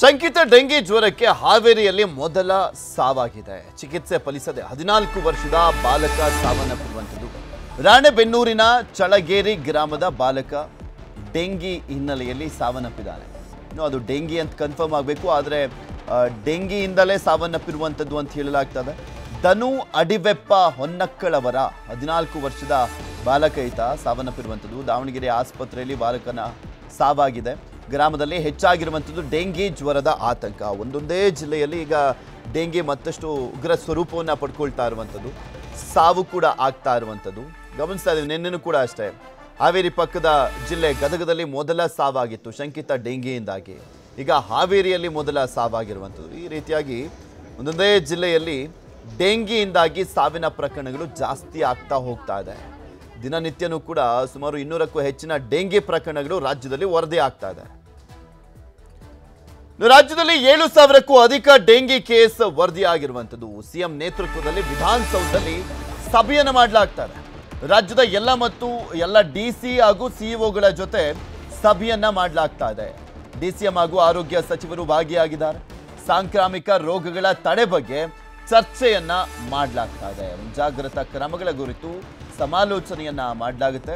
ಶಂಕಿತ ಡೆಂಗಿ ಜ್ವರಕ್ಕೆ ಹಾವೇರಿಯಲ್ಲಿ ಮೊದಲ ಸಾವಾಗಿದೆ ಚಿಕಿತ್ಸೆ ಫಲಿಸದೆ ಹದಿನಾಲ್ಕು ವರ್ಷದ ಬಾಲಕ ಸಾವನ್ನಪ್ಪಿರುವಂಥದ್ದು ರಾಣೆಬೆನ್ನೂರಿನ ಚಳಗೇರಿ ಗ್ರಾಮದ ಬಾಲಕ ಡೆಂಗಿ ಹಿನ್ನೆಲೆಯಲ್ಲಿ ಸಾವನ್ನಪ್ಪಿದ್ದಾನೆ ಅದು ಡೆಂಗಿ ಅಂತ ಕನ್ಫರ್ಮ್ ಆಗಬೇಕು ಆದರೆ ಡೆಂಗಿಯಿಂದಲೇ ಸಾವನ್ನಪ್ಪಿರುವಂಥದ್ದು ಅಂತ ಹೇಳಲಾಗ್ತದೆ ಧನು ಅಡಿವೆಪ್ಪ ಹೊನ್ನಕ್ಕಳವರ ಹದಿನಾಲ್ಕು ವರ್ಷದ ಬಾಲಕ ಈತ ಸಾವನ್ನಪ್ಪಿರುವಂಥದ್ದು ದಾವಣಗೆರೆ ಆಸ್ಪತ್ರೆಯಲ್ಲಿ ಬಾಲಕನ ಸಾವಾಗಿದೆ ಗ್ರಾಮದಲ್ಲಿ ಹೆಚ್ಚಾಗಿರುವಂಥದ್ದು ಡೆಂಗಿ ಜ್ವರದ ಆತಂಕ ಒಂದೊಂದೇ ಜಿಲ್ಲೆಯಲ್ಲಿ ಈಗ ಡೆಂಗಿ ಮತ್ತಷ್ಟು ಉಗ್ರ ಸ್ವರೂಪವನ್ನು ಪಡ್ಕೊಳ್ತಾ ಇರುವಂಥದ್ದು ಸಾವು ಕೂಡ ಆಗ್ತಾ ಇರುವಂಥದ್ದು ಗಮನಿಸ್ತಾ ಇದ್ದೀವಿ ನಿನ್ನೆನೂ ಕೂಡ ಅಷ್ಟೇ ಹಾವೇರಿ ಪಕ್ಕದ ಜಿಲ್ಲೆ ಗದಗದಲ್ಲಿ ಮೊದಲ ಸಾವಾಗಿತ್ತು ಶಂಕಿತ ಡೆಂಗಿಯಿಂದಾಗಿ ಈಗ ಹಾವೇರಿಯಲ್ಲಿ ಮೊದಲ ಸಾವಾಗಿರುವಂಥದ್ದು ಈ ರೀತಿಯಾಗಿ ಒಂದೊಂದೇ ಜಿಲ್ಲೆಯಲ್ಲಿ ಡೆಂಗಿಯಿಂದಾಗಿ ಸಾವಿನ ಪ್ರಕರಣಗಳು ಜಾಸ್ತಿ ಆಗ್ತಾ ಹೋಗ್ತಾ ಇದೆ ದಿನನಿತ್ಯನೂ ಕೂಡ ಸುಮಾರು ಇನ್ನೂರಕ್ಕೂ ಹೆಚ್ಚಿನ ಡೆಂಗಿ ಪ್ರಕರಣಗಳು ರಾಜ್ಯದಲ್ಲಿ ವರದಿ ಆಗ್ತಾ ಇದೆ ರಾಜ್ಯದಲ್ಲಿ ಏಳು ಸಾವಿರಕ್ಕೂ ಅಧಿಕ ಡೆಂಗಿ ಕೇಸ್ ವರದಿಯಾಗಿರುವಂಥದ್ದು ಸಿಎಂ ನೇತೃತ್ವದಲ್ಲಿ ವಿಧಾನಸೌಧದಲ್ಲಿ ಸಭೆಯನ್ನು ಇದೆ ರಾಜ್ಯದ ಎಲ್ಲ ಮತ್ತು ಎಲ್ಲ ಡಿ ಸಿ ಹಾಗೂ ಸಿಇಒಗಳ ಜೊತೆ ಸಭೆಯನ್ನ ಮಾಡಲಾಗ್ತಾ ಇದೆ ಡಿ ಸಿ ಎಂ ಹಾಗೂ ಆರೋಗ್ಯ ಸಚಿವರು ಭಾಗಿಯಾಗಿದ್ದಾರೆ ಸಾಂಕ್ರಾಮಿಕ ರೋಗಗಳ ತಡೆ ಬಗ್ಗೆ ಚರ್ಚೆಯನ್ನ ಮಾಡಲಾಗ್ತಾ ಇದೆ ಮುಂಜಾಗ್ರತಾ ಕ್ರಮಗಳ ಕುರಿತು ಸಮಾಲೋಚನೆಯನ್ನ ಮಾಡಲಾಗುತ್ತೆ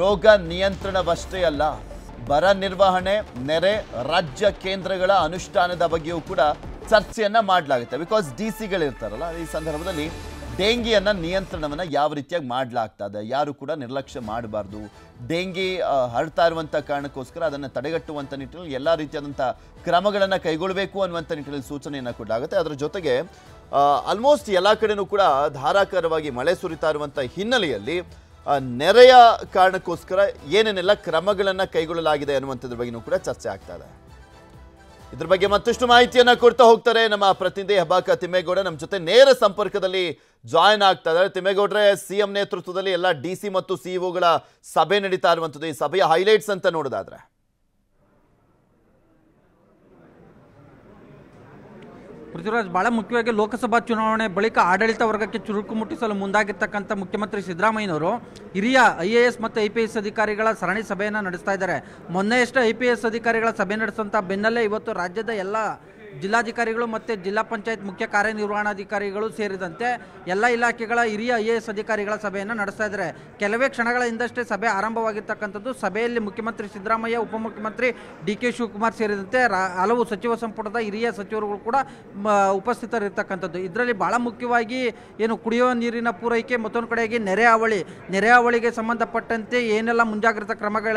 ರೋಗ ನಿಯಂತ್ರಣವಷ್ಟೇ ಅಲ್ಲ ಬರ ನಿರ್ವಹಣೆ ನೆರೆ ರಾಜ್ಯ ಕೇಂದ್ರಗಳ ಅನುಷ್ಠಾನದ ಬಗ್ಗೆಯೂ ಕೂಡ ಚರ್ಚೆಯನ್ನ ಮಾಡಲಾಗುತ್ತೆ ಬಿಕಾಸ್ ಡಿ ಸಿಗಳಿರ್ತಾರಲ್ಲ ಈ ಸಂದರ್ಭದಲ್ಲಿ ಡೆಂಗಿಯನ್ನು ನಿಯಂತ್ರಣವನ್ನು ಯಾವ ರೀತಿಯಾಗಿ ಮಾಡಲಾಗ್ತದೆ ಯಾರು ಕೂಡ ನಿರ್ಲಕ್ಷ್ಯ ಮಾಡಬಾರ್ದು ಡೆಂಗಿ ಹರಡ್ತಾ ಇರುವಂಥ ಕಾರಣಕ್ಕೋಸ್ಕರ ಅದನ್ನು ತಡೆಗಟ್ಟುವಂಥ ನಿಟ್ಟಿನಲ್ಲಿ ಎಲ್ಲ ರೀತಿಯಾದಂಥ ಕ್ರಮಗಳನ್ನು ಕೈಗೊಳ್ಳಬೇಕು ಅನ್ನುವಂಥ ನಿಟ್ಟಿನಲ್ಲಿ ಸೂಚನೆಯನ್ನು ಕೊಡಲಾಗುತ್ತೆ ಅದರ ಜೊತೆಗೆ ಆಲ್ಮೋಸ್ಟ್ ಎಲ್ಲ ಕಡೆನೂ ಕೂಡ ಧಾರಾಕಾರವಾಗಿ ಮಳೆ ಸುರಿತಾ ಇರುವಂಥ ಹಿನ್ನೆಲೆಯಲ್ಲಿ ನೆರೆಯ ಕಾರಣಕ್ಕೋಸ್ಕರ ಏನೇನೆಲ್ಲ ಕ್ರಮಗಳನ್ನು ಕೈಗೊಳ್ಳಲಾಗಿದೆ ಅನ್ನುವಂಥದ್ರ ಬಗ್ಗೆಯೂ ಕೂಡ ಚರ್ಚೆ ಆಗ್ತಾ ಇದೆ ಇದ್ರ ಬಗ್ಗೆ ಮತ್ತಷ್ಟು ಮಾಹಿತಿಯನ್ನ ಕೊಡ್ತಾ ಹೋಗ್ತಾರೆ ನಮ್ಮ ಪ್ರತಿನಿಧಿ ಹಬಾಕ ತಿಮ್ಮೇಗೌಡ ನಮ್ಮ ಜೊತೆ ನೇರ ಸಂಪರ್ಕದಲ್ಲಿ ಜಾಯಿನ್ ಆಗ್ತಾ ಇದ್ದಾರೆ ತಿಮ್ಮೇಗೌಡ್ರೆ ಸಿಎಂ ನೇತೃತ್ವದಲ್ಲಿ ಎಲ್ಲ ಡಿ ಸಿ ಮತ್ತು ಸಿಇಒಗಳ e ಸಭೆ ನಡೀತಾ ಇರುವಂಥದ್ದು ಈ ಸಭೆಯ ಹೈಲೈಟ್ಸ್ ಅಂತ ನೋಡೋದಾದ್ರೆ ಪೃಥ್ವಿರಾಜ್ ಬಹಳ ಮುಖ್ಯವಾಗಿ ಲೋಕಸಭಾ ಚುನಾವಣೆ ಬಳಿಕ ಆಡಳಿತ ವರ್ಗಕ್ಕೆ ಚುರುಕು ಮುಟ್ಟಿಸಲು ಮುಂದಾಗಿರ್ತಕ್ಕಂಥ ಮುಖ್ಯಮಂತ್ರಿ ಸಿದ್ದರಾಮಯ್ಯನವರು ಹಿರಿಯ ಐ ಎ ಎಸ್ ಮತ್ತು ಐ ಪಿ ಎಸ್ ಅಧಿಕಾರಿಗಳ ಸರಣಿ ಸಭೆಯನ್ನು ನಡೆಸ್ತಾ ಇದ್ದಾರೆ ಮೊನ್ನೆಯಷ್ಟೇ ಐ ಪಿ ಎಸ್ ಅಧಿಕಾರಿಗಳ ಸಭೆ ನಡೆಸುವಂಥ ಬೆನ್ನಲ್ಲೇ ಇವತ್ತು ರಾಜ್ಯದ ಎಲ್ಲ ಜಿಲ್ಲಾಧಿಕಾರಿಗಳು ಮತ್ತು ಜಿಲ್ಲಾ ಪಂಚಾಯತ್ ಮುಖ್ಯ ಕಾರ್ಯನಿರ್ವಹಣಾಧಿಕಾರಿಗಳು ಸೇರಿದಂತೆ ಎಲ್ಲ ಇಲಾಖೆಗಳ ಹಿರಿಯ ಐ ಎ ಎಸ್ ಅಧಿಕಾರಿಗಳ ಸಭೆಯನ್ನು ನಡೆಸ್ತಾ ಇದ್ದಾರೆ ಕೆಲವೇ ಕ್ಷಣಗಳ ಹಿಂದಷ್ಟೇ ಸಭೆ ಆರಂಭವಾಗಿರ್ತಕ್ಕಂಥದ್ದು ಸಭೆಯಲ್ಲಿ ಮುಖ್ಯಮಂತ್ರಿ ಸಿದ್ದರಾಮಯ್ಯ ಉಪಮುಖ್ಯಮಂತ್ರಿ ಡಿ ಕೆ ಶಿವಕುಮಾರ್ ಸೇರಿದಂತೆ ಹಲವು ಸಚಿವ ಸಂಪುಟದ ಹಿರಿಯ ಸಚಿವರುಗಳು ಕೂಡ ಉಪಸ್ಥಿತರಿರ್ತಕ್ಕಂಥದ್ದು ಇದರಲ್ಲಿ ಭಾಳ ಮುಖ್ಯವಾಗಿ ಏನು ಕುಡಿಯುವ ನೀರಿನ ಪೂರೈಕೆ ಮತ್ತೊಂದು ಕಡೆಯಾಗಿ ನೆರೆ ಅವಳಿ ನೆರೆ ಹಾವಳಿಗೆ ಸಂಬಂಧಪಟ್ಟಂತೆ ಏನೆಲ್ಲ ಮುಂಜಾಗ್ರತಾ ಕ್ರಮಗಳ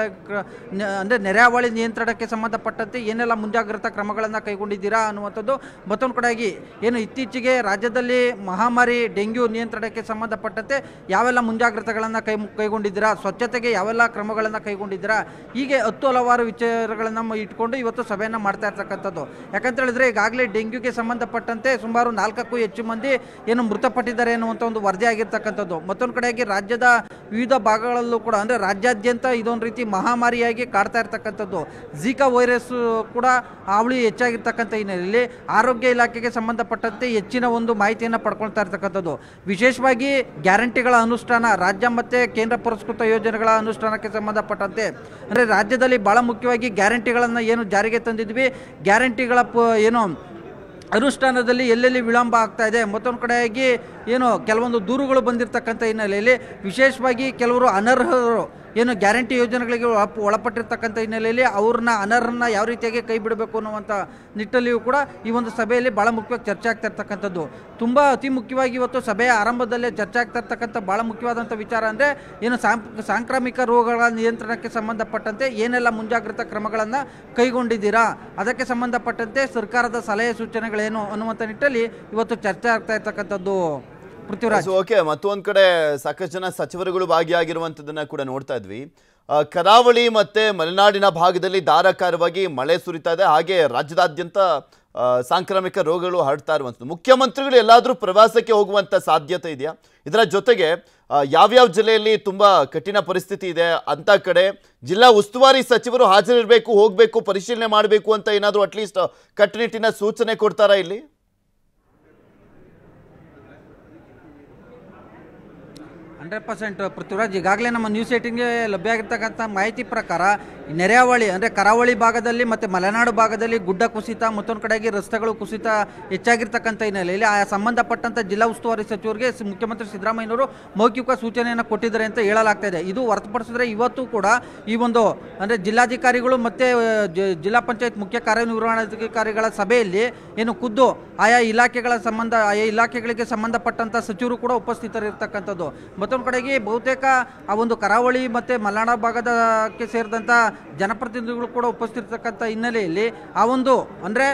ಅಂದರೆ ನೆರೆ ಹಾವಳಿ ನಿಯಂತ್ರಣಕ್ಕೆ ಸಂಬಂಧಪಟ್ಟಂತೆ ಏನೆಲ್ಲ ಮುಂಜಾಗ್ರತಾ ಕ್ರಮಗಳನ್ನು ಕೈಗೊಂಡಿದ್ದೀರಾ ಅನ್ನುವಂಥದ್ದು ಮತ್ತೊಂದು ಕಡೆಯಾಗಿ ಏನು ಇತ್ತೀಚೆಗೆ ರಾಜ್ಯದಲ್ಲಿ ಮಹಾಮಾರಿ ಡೆಂಗ್ಯೂ ನಿಯಂತ್ರಣಕ್ಕೆ ಸಂಬಂಧಪಟ್ಟಂತೆ ಯಾವೆಲ್ಲ ಮುಂಜಾಗ್ರತೆಗಳನ್ನು ಕೈ ಕೈಗೊಂಡಿದ್ದೀರಾ ಸ್ವಚ್ಛತೆಗೆ ಯಾವೆಲ್ಲ ಕ್ರಮಗಳನ್ನು ಕೈಗೊಂಡಿದ್ದೀರಾ ಹೀಗೆ ಹತ್ತು ಹಲವಾರು ವಿಚಾರಗಳನ್ನು ಇಟ್ಕೊಂಡು ಇವತ್ತು ಸಭೆಯನ್ನು ಮಾಡ್ತಾ ಇರ್ತಕ್ಕಂಥದ್ದು ಯಾಕಂತ ಹೇಳಿದ್ರೆ ಈಗಾಗಲೇ ಡೆಂಗ್ಯೂಗೆ ಸಂಬಂಧಪಟ್ಟಂತೆ ಸುಮಾರು ನಾಲ್ಕಕ್ಕೂ ಹೆಚ್ಚು ಮಂದಿ ಏನು ಮೃತಪಟ್ಟಿದ್ದಾರೆ ಎನ್ನುವಂಥ ಒಂದು ವರದಿ ಆಗಿರ್ತಕ್ಕಂಥದ್ದು ಮತ್ತೊಂದು ಕಡೆಯಾಗಿ ರಾಜ್ಯದ ವಿವಿಧ ಭಾಗಗಳಲ್ಲೂ ಕೂಡ ಅಂದರೆ ರಾಜ್ಯಾದ್ಯಂತ ಇದೊಂದು ರೀತಿ ಮಹಾಮಾರಿಯಾಗಿ ಕಾಡ್ತಾ ಇರ್ತಕ್ಕಂಥದ್ದು ಝೀಕಾ ವೈರಸ್ ಕೂಡ ಹಾವಳಿ ಹೆಚ್ಚಾಗಿರ್ತಕ್ಕಂಥ ಈ ಹಿನ್ನೆಲೆಯಲ್ಲಿ ಆರೋಗ್ಯ ಇಲಾಖೆಗೆ ಸಂಬಂಧಪಟ್ಟಂತೆ ಹೆಚ್ಚಿನ ಒಂದು ಮಾಹಿತಿಯನ್ನು ಪಡ್ಕೊಳ್ತಾ ಇರ್ತಕ್ಕಂಥದ್ದು ವಿಶೇಷವಾಗಿ ಗ್ಯಾರಂಟಿಗಳ ಅನುಷ್ಠಾನ ರಾಜ್ಯ ಮತ್ತು ಕೇಂದ್ರ ಪುರಸ್ಕೃತ ಯೋಜನೆಗಳ ಅನುಷ್ಠಾನಕ್ಕೆ ಸಂಬಂಧಪಟ್ಟಂತೆ ಅಂದರೆ ರಾಜ್ಯದಲ್ಲಿ ಭಾಳ ಮುಖ್ಯವಾಗಿ ಗ್ಯಾರಂಟಿಗಳನ್ನು ಏನು ಜಾರಿಗೆ ತಂದಿದ್ವಿ ಗ್ಯಾರಂಟಿಗಳ ಪ ಏನು ಅನುಷ್ಠಾನದಲ್ಲಿ ಎಲ್ಲೆಲ್ಲಿ ವಿಳಂಬ ಆಗ್ತಾ ಇದೆ ಮತ್ತೊಂದು ಕಡೆಯಾಗಿ ಏನು ಕೆಲವೊಂದು ದೂರುಗಳು ಬಂದಿರತಕ್ಕಂಥ ಹಿನ್ನೆಲೆಯಲ್ಲಿ ವಿಶೇಷವಾಗಿ ಕೆಲವರು ಅನರ್ಹರು ಏನು ಗ್ಯಾರಂಟಿ ಯೋಜನೆಗಳಿಗೆ ಒಳಪಟ್ಟಿರ್ತಕ್ಕಂಥ ಹಿನ್ನೆಲೆಯಲ್ಲಿ ಅವ್ರನ್ನ ಅನರ್ಹನ ಯಾವ ರೀತಿಯಾಗಿ ಕೈ ಬಿಡಬೇಕು ಅನ್ನುವಂಥ ನಿಟ್ಟಲ್ಲಿಯೂ ಕೂಡ ಈ ಒಂದು ಸಭೆಯಲ್ಲಿ ಭಾಳ ಮುಖ್ಯವಾಗಿ ಚರ್ಚೆ ಆಗ್ತಾ ಇರ್ತಕ್ಕಂಥದ್ದು ತುಂಬ ಅತಿ ಮುಖ್ಯವಾಗಿ ಇವತ್ತು ಸಭೆಯ ಆರಂಭದಲ್ಲೇ ಚರ್ಚೆ ಆಗ್ತಾ ಇರ್ತಕ್ಕಂಥ ಭಾಳ ಮುಖ್ಯವಾದಂಥ ವಿಚಾರ ಅಂದರೆ ಏನು ಸಾಂಕ್ರಾಮಿಕ ರೋಗಗಳ ನಿಯಂತ್ರಣಕ್ಕೆ ಸಂಬಂಧಪಟ್ಟಂತೆ ಏನೆಲ್ಲ ಮುಂಜಾಗ್ರತಾ ಕ್ರಮಗಳನ್ನು ಕೈಗೊಂಡಿದ್ದೀರಾ ಅದಕ್ಕೆ ಸಂಬಂಧಪಟ್ಟಂತೆ ಸರ್ಕಾರದ ಸಲಹೆ ಸೂಚನೆಗಳೇನು ಅನ್ನುವಂಥ ನಿಟ್ಟಲ್ಲಿ ಇವತ್ತು ಚರ್ಚೆ ಆಗ್ತಾ ಇರ್ತಕ್ಕಂಥದ್ದು ಪೃಥ್ವಿರಾಜ್ ಓಕೆ ಮತ್ತೊಂದು ಕಡೆ ಸಾಕಷ್ಟು ಜನ ಸಚಿವರುಗಳು ಭಾಗಿಯಾಗಿರುವಂಥದ್ದನ್ನ ಕೂಡ ನೋಡ್ತಾ ಇದ್ವಿ ಕರಾವಳಿ ಮತ್ತೆ ಮಲೆನಾಡಿನ ಭಾಗದಲ್ಲಿ ಧಾರಾಕಾರವಾಗಿ ಮಳೆ ಸುರಿತಾ ಇದೆ ಹಾಗೆ ರಾಜ್ಯದಾದ್ಯಂತ ಸಾಂಕ್ರಾಮಿಕ ರೋಗಗಳು ಹರಡ್ತಾ ಇರುವಂಥದ್ದು ಮುಖ್ಯಮಂತ್ರಿಗಳು ಎಲ್ಲಾದರೂ ಪ್ರವಾಸಕ್ಕೆ ಹೋಗುವಂಥ ಸಾಧ್ಯತೆ ಇದೆಯಾ ಇದರ ಜೊತೆಗೆ ಯಾವ್ಯಾವ ಜಿಲ್ಲೆಯಲ್ಲಿ ತುಂಬ ಕಠಿಣ ಪರಿಸ್ಥಿತಿ ಇದೆ ಅಂಥ ಕಡೆ ಜಿಲ್ಲಾ ಉಸ್ತುವಾರಿ ಸಚಿವರು ಹಾಜರಿರಬೇಕು ಹೋಗಬೇಕು ಪರಿಶೀಲನೆ ಮಾಡಬೇಕು ಅಂತ ಏನಾದರೂ ಅಟ್ಲೀಸ್ಟ್ ಕಟ್ಟುನಿಟ್ಟಿನ ಸೂಚನೆ ಕೊಡ್ತಾರಾ ಇಲ್ಲಿ ಹಂಡ್ರೆಡ್ ಪರ್ಸೆಂಟ್ ಪೃಥ್ವಿರಾಜ್ ಈಗಾಗಲೇ ನಮ್ಮ ನ್ಯೂಸ್ ಏಟಿಂಗ್ಗೆ ಲಭ್ಯ ಆಗಿರ್ತಕ್ಕಂಥ ಮಾಹಿತಿ ಪ್ರಕಾರ ನೆರೆಯಾವಳಿ ಅಂದರೆ ಕರಾವಳಿ ಭಾಗದಲ್ಲಿ ಮತ್ತು ಮಲೆನಾಡು ಭಾಗದಲ್ಲಿ ಗುಡ್ಡ ಕುಸಿತ ಮತ್ತೊಂದು ಕಡೆಗೆ ರಸ್ತೆಗಳು ಕುಸಿತ ಹೆಚ್ಚಾಗಿರ್ತಕ್ಕಂಥ ಹಿನ್ನೆಲೆಯಲ್ಲಿ ಆ ಸಂಬಂಧಪಟ್ಟಂಥ ಜಿಲ್ಲಾ ಉಸ್ತುವಾರಿ ಸಚಿವರಿಗೆ ಮುಖ್ಯಮಂತ್ರಿ ಸಿದ್ದರಾಮಯ್ಯನವರು ಮೌಖಿಕ ಸೂಚನೆಯನ್ನು ಕೊಟ್ಟಿದ್ದಾರೆ ಅಂತ ಹೇಳಲಾಗ್ತಾ ಇದೆ ಇದು ಹೊರತುಪಡಿಸಿದ್ರೆ ಇವತ್ತು ಕೂಡ ಈ ಒಂದು ಅಂದರೆ ಜಿಲ್ಲಾಧಿಕಾರಿಗಳು ಮತ್ತು ಜಿಲ್ಲಾ ಪಂಚಾಯತ್ ಮುಖ್ಯ ಕಾರ್ಯನಿರ್ವಹಣಾಧಿಕಾರಿಗಳ ಸಭೆಯಲ್ಲಿ ಏನು ಖುದ್ದು ಆಯಾ ಇಲಾಖೆಗಳ ಸಂಬಂಧ ಆಯಾ ಇಲಾಖೆಗಳಿಗೆ ಸಂಬಂಧಪಟ್ಟಂಥ ಸಚಿವರು ಕೂಡ ಉಪಸ್ಥಿತರಿರ್ತಕ್ಕಂಥದ್ದು ಮತ್ತು ಕೆಲವೊಂದು ಕಡೆಗೆ ಬಹುತೇಕ ಆ ಒಂದು ಕರಾವಳಿ ಮತ್ತು ಮಲೆನಾಡ ಭಾಗದಕ್ಕೆ ಸೇರಿದಂಥ ಜನಪ್ರತಿನಿಧಿಗಳು ಕೂಡ ಉಪಸ್ಥಿತಿರ್ತಕ್ಕಂಥ ಹಿನ್ನೆಲೆಯಲ್ಲಿ ಆ ಒಂದು ಅಂದರೆ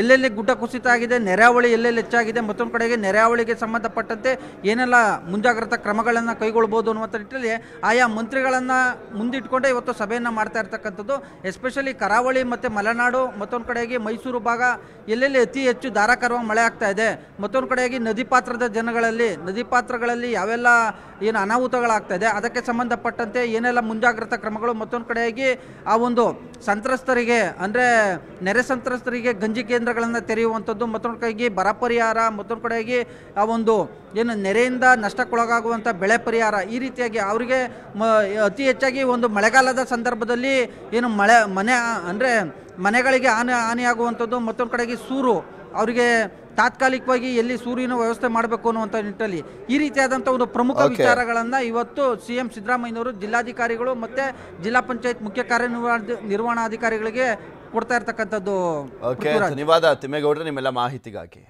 ಎಲ್ಲೆಲ್ಲಿ ಗುಡ್ಡ ಕುಸಿತ ಆಗಿದೆ ನೆರಾವಳಿ ಎಲ್ಲೆಲ್ಲಿ ಹೆಚ್ಚಾಗಿದೆ ಮತ್ತೊಂದು ಕಡೆಗೆ ನೆರಾವಳಿಗೆ ಸಂಬಂಧಪಟ್ಟಂತೆ ಏನೆಲ್ಲ ಮುಂಜಾಗ್ರತಾ ಕ್ರಮಗಳನ್ನು ಕೈಗೊಳ್ಬೋದು ಅನ್ನುವಂಥ ನಿಟ್ಟಿನಲ್ಲಿ ಆಯಾ ಮಂತ್ರಿಗಳನ್ನು ಮುಂದಿಟ್ಕೊಂಡೇ ಇವತ್ತು ಸಭೆಯನ್ನು ಮಾಡ್ತಾ ಇರ್ತಕ್ಕಂಥದ್ದು ಎಸ್ಪೆಷಲಿ ಕರಾವಳಿ ಮತ್ತು ಮಲೆನಾಡು ಮತ್ತೊಂದು ಕಡೆಯಾಗಿ ಮೈಸೂರು ಭಾಗ ಎಲ್ಲೆಲ್ಲಿ ಅತಿ ಹೆಚ್ಚು ಧಾರಾಕಾರವಾಗಿ ಮಳೆ ಆಗ್ತಾ ಇದೆ ಮತ್ತೊಂದು ಕಡೆಯಾಗಿ ನದಿ ಪಾತ್ರದ ಜನಗಳಲ್ಲಿ ನದಿ ಪಾತ್ರಗಳಲ್ಲಿ ಯಾವೆಲ್ಲ ಏನು ಅನಾಹುತಗಳಾಗ್ತಾ ಇದೆ ಅದಕ್ಕೆ ಸಂಬಂಧಪಟ್ಟಂತೆ ಏನೆಲ್ಲ ಮುಂಜಾಗ್ರತಾ ಕ್ರಮಗಳು ಮತ್ತೊಂದು ಕಡೆಯಾಗಿ ಆ ಒಂದು ಸಂತ್ರಸ್ತರಿಗೆ ಅಂದರೆ ನೆರೆ ಸಂತ್ರಸ್ತರಿಗೆ ಗಂಜಿ ಕೇಂದ್ರಗಳನ್ನು ತೆರೆಯುವಂಥದ್ದು ಮತ್ತೊಂದು ಕಡೆಗೆ ಬರ ಪರಿಹಾರ ಮತ್ತೊಂದು ಕಡೆಗೆ ಆ ಒಂದು ಏನು ನೆರೆಯಿಂದ ನಷ್ಟಕ್ಕೊಳಗಾಗುವಂಥ ಬೆಳೆ ಪರಿಹಾರ ಈ ರೀತಿಯಾಗಿ ಅವರಿಗೆ ಮ ಅತಿ ಹೆಚ್ಚಾಗಿ ಒಂದು ಮಳೆಗಾಲದ ಸಂದರ್ಭದಲ್ಲಿ ಏನು ಮಳೆ ಮನೆ ಅಂದರೆ ಮನೆಗಳಿಗೆ ಹಾನಿ ಹಾನಿಯಾಗುವಂಥದ್ದು ಮತ್ತೊಂದು ಕಡೆಗೆ ಸೂರು ಅವರಿಗೆ ತಾತ್ಕಾಲಿಕವಾಗಿ ಎಲ್ಲಿ ಸೂರ್ಯನ ವ್ಯವಸ್ಥೆ ಮಾಡಬೇಕು ಅನ್ನುವಂಥ ನಿಟ್ಟಲ್ಲಿ ಈ ರೀತಿಯಾದಂಥ ಒಂದು ಪ್ರಮುಖ ವಿಚಾರಗಳನ್ನು ಇವತ್ತು ಸಿ ಎಂ ಸಿದ್ದರಾಮಯ್ಯನವರು ಜಿಲ್ಲಾಧಿಕಾರಿಗಳು ಮತ್ತು ಜಿಲ್ಲಾ ಪಂಚಾಯತ್ ಮುಖ್ಯ ನಿರ್ವಹಣಾಧಿಕಾರಿಗಳಿಗೆ ಕೊಡ್ತಾ ಇರ್ತಕ್ಕಂಥದ್ದು ನಿವಾದ ತಿಮ್ಮೇಗೌಡರು ನಿಮ್ಮೆಲ್ಲ ಮಾಹಿತಿಗಾಗಿ